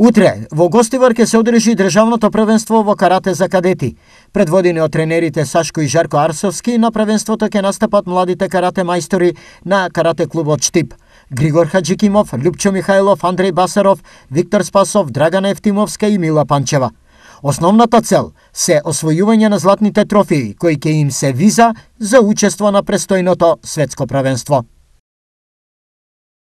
Утре во Гостивар ќе се одржи државното првенство во карате за кадети. Предводени од тренерите Сашко и Жарко Арсовски, на првенството ќе настапат младите карате мајстори на карате клубот Штип. Григор Хаджикимов, Лјупчо Михајлов, Андреј Басаров, Виктор Спасов, Драгана Евтимовска и Мила Панчева. Основната цел се освојување на златните трофеи кои ќе им се виза за учество на престојното светско првенство.